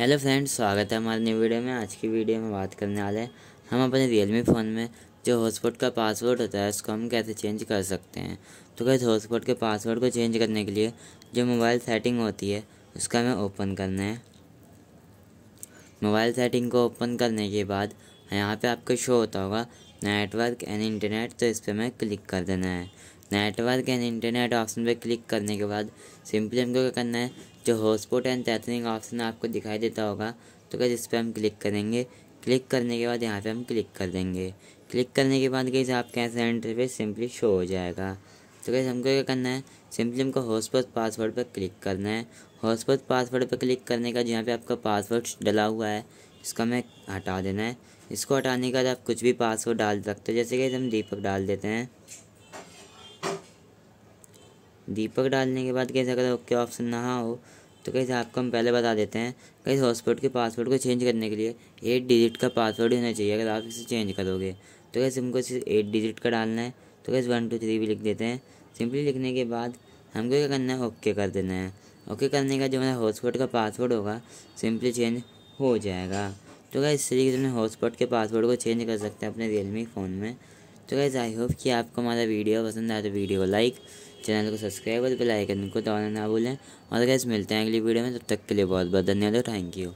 hello friends स्वागत है हमारे न्यू वीडियो में आज की वीडियो में बात करने वाले हैं हम अपने रियलमी फ़ोन में जो हॉटस्पॉट का पासवर्ड होता है उसको हम कैसे चेंज कर सकते हैं तो कैसे हॉटस्पॉट के पासवर्ड को चेंज करने के लिए जो मोबाइल सेटिंग होती है उसका हमें ओपन करना है मोबाइल सेटिंग को ओपन करने के बाद यहाँ पर आपको शो होता होगा नेटवर्क एंड इंटरनेट तो इस पर हमें क्लिक कर देना है नेटवर्क एंड इंटरनेट ऑप्शन पर क्लिक करने के बाद सिंपली हमको क्या करना है जो हॉटस्पॉट एंड सेटिंग ऑप्शन आपको दिखाई देता होगा तो कैसे इस पर हम क्लिक करेंगे क्लिक करने के बाद यहाँ पे हम क्लिक कर देंगे क्लिक करने के बाद कैसे आपके यहाँ से इंटरफेस सिंपली शो हो जाएगा तो कैसे हमको क्या करना है सिंपली हमको हॉटस्पॉट पासवर्ड पर क्लिक करना है हॉटस्पॉट पासवर्ड पर क्लिक करने का जहाँ पे आपका पासवर्ड डला हुआ है इसको हमें हटा देना है इसको हटाने के बाद आप कुछ भी पासवर्ड डाल सकते हो जैसे कि हम दीपक डाल देते हैं दीपक डालने के बाद कैसे अगर ओके ऑप्शन ना हो तो कैसे आपको हम पहले बता देते हैं कैसे हॉटस्पॉट के पासवर्ड को चेंज करने के लिए एट डिजिट का पासवर्ड होना चाहिए अगर आप इसे चेंज करोगे तो कैसे हमको इसे एट डिजिट का डालना है तो कैसे वन टू थ्री भी लिख देते हैं सिंपली लिखने के बाद हमको क्या करना है ओके कर देना है ओके करने का जो हमारा हॉटस्पॉट का पासवर्ड होगा सिंपली चेंज हो जाएगा तो क्या इस तरीके से हमने हॉटस्पॉट के पासवर्ड को चेंज कर सकते हैं अपने रियलमी फ़ोन में तो गैस आई होप कि आपको हमारा वीडियो पसंद आया तो वीडियो को लाइक चैनल को सब्सक्राइब और बेल आइकन को दबाना ना भूलें और गैस मिलते हैं अगली वीडियो में तब तो तक के लिए बहुत बहुत धन्यवाद थैंक यू